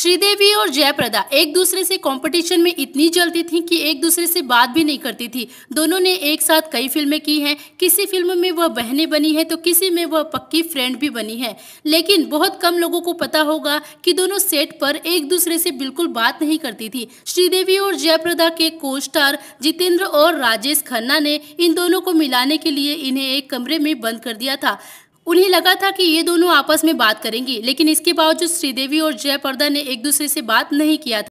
श्रीदेवी और जयप्रदा एक दूसरे से कंपटीशन में इतनी जलती थीं कि एक दूसरे से बात भी नहीं करती थी दोनों ने एक साथ कई फिल्में की हैं किसी फिल्म में वह बहने बनी है तो किसी में वह पक्की फ्रेंड भी बनी है लेकिन बहुत कम लोगों को पता होगा कि दोनों सेट पर एक दूसरे से बिल्कुल बात नहीं करती थी श्रीदेवी और जयप्रदा के को स्टार जितेंद्र और राजेश खन्ना ने इन दोनों को मिलाने के लिए इन्हें एक कमरे में बंद कर दिया था उन्हें लगा था कि ये दोनों आपस में बात करेंगी लेकिन इसके बावजूद श्रीदेवी और जयपर्दा ने एक दूसरे से बात नहीं किया था